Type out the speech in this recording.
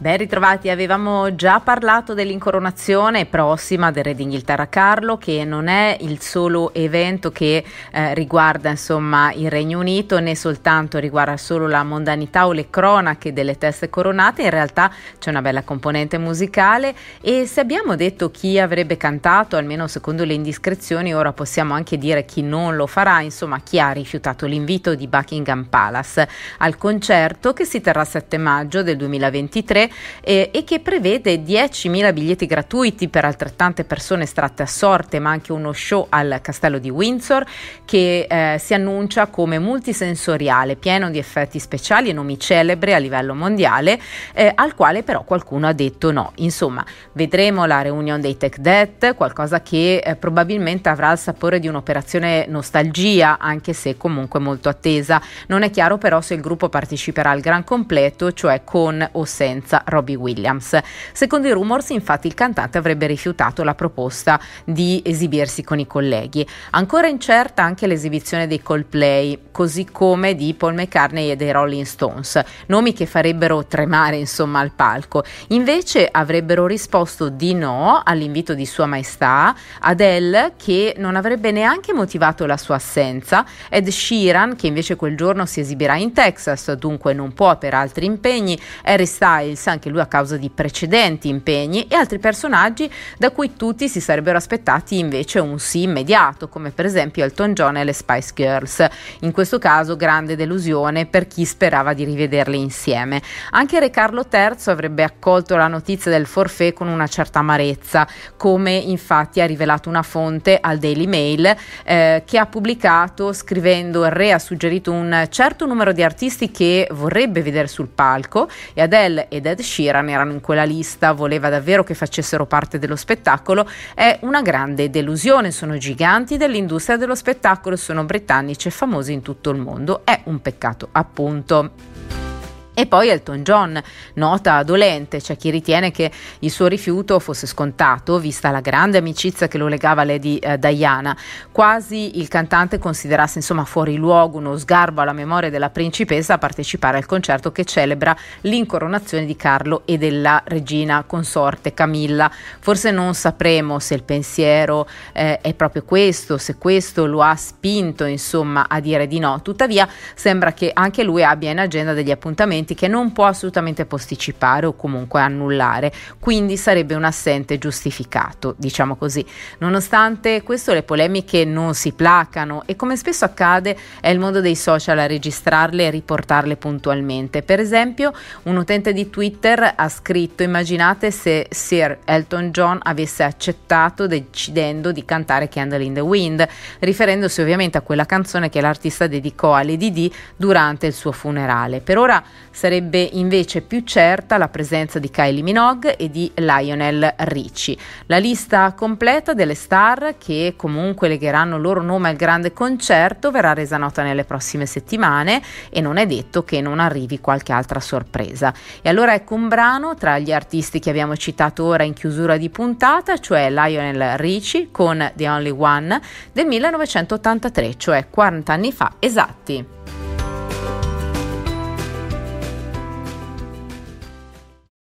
Ben ritrovati, avevamo già parlato dell'incoronazione prossima del Re d'Inghilterra Carlo, che non è il solo evento che eh, riguarda insomma, il Regno Unito, né soltanto riguarda solo la mondanità o le cronache delle teste coronate, in realtà c'è una bella componente musicale e se abbiamo detto chi avrebbe cantato, almeno secondo le indiscrezioni, ora possiamo anche dire chi non lo farà, insomma chi ha rifiutato l'invito di Buckingham Palace al concerto che si terrà 7 maggio del 2023 eh, e che prevede 10.000 biglietti gratuiti per altrettante persone estratte a sorte, ma anche uno show al castello di Windsor che eh, si annuncia come multisensoriale, pieno di effetti speciali e nomi celebri a livello mondiale, eh, al quale però qualcuno ha detto no. Insomma, vedremo la reunion dei Tech Debt, qualcosa che eh, probabilmente avrà il sapore di un'operazione nostalgia, anche se comunque molto attesa. Non è chiaro però se il gruppo parteciperà al gran completo, cioè con o senza Robbie Williams. Secondo i rumors, infatti, il cantante avrebbe rifiutato la proposta di esibirsi con i colleghi. Ancora incerta anche l'esibizione dei Coldplay, così come di Paul McCartney e dei Rolling Stones, nomi che farebbero tremare insomma al palco. Invece avrebbero risposto di no all'invito di Sua Maestà, Adele che non avrebbe neanche motivato la sua assenza, Ed Sheeran che invece quel giorno si esibirà in Texas, dunque non può per altri impegni, Harry Styles anche lui a causa di precedenti impegni, e altri personaggi da cui tutti si sarebbero aspettati invece un sì immediato, come per esempio Elton John e le Spice Girls. In questo caso grande delusione per chi sperava di rivederle insieme. Anche Re Carlo III avrebbe accolto la notizia del forfè con una certa amarezza, come infatti ha rivelato una fonte al Daily Mail eh, che ha pubblicato scrivendo il re ha suggerito un certo numero di artisti che vorrebbe vedere sul palco e Adele ed Ed ed Sheeran erano in quella lista, voleva davvero che facessero parte dello spettacolo, è una grande delusione, sono giganti dell'industria dello spettacolo, sono britannici e famosi in tutto il mondo, è un peccato appunto. E poi Elton John, nota dolente, c'è chi ritiene che il suo rifiuto fosse scontato, vista la grande amicizia che lo legava a Lady eh, Diana. Quasi il cantante considerasse insomma fuori luogo uno sgarbo alla memoria della principessa a partecipare al concerto che celebra l'incoronazione di Carlo e della regina consorte Camilla. Forse non sapremo se il pensiero eh, è proprio questo, se questo lo ha spinto insomma a dire di no. Tuttavia sembra che anche lui abbia in agenda degli appuntamenti appuntamenti che non può assolutamente posticipare o comunque annullare, quindi sarebbe un assente giustificato, diciamo così. Nonostante questo le polemiche non si placano e come spesso accade è il mondo dei social a registrarle e riportarle puntualmente. Per esempio un utente di Twitter ha scritto immaginate se Sir Elton John avesse accettato decidendo di cantare Candle in the Wind, riferendosi ovviamente a quella canzone che l'artista dedicò a Lady Di durante il suo funerale. Per ora Sarebbe invece più certa la presenza di Kylie Minogue e di Lionel Richie. La lista completa delle star che comunque legheranno il loro nome al grande concerto verrà resa nota nelle prossime settimane e non è detto che non arrivi qualche altra sorpresa. E allora ecco un brano tra gli artisti che abbiamo citato ora in chiusura di puntata, cioè Lionel Richie con The Only One del 1983, cioè 40 anni fa esatti.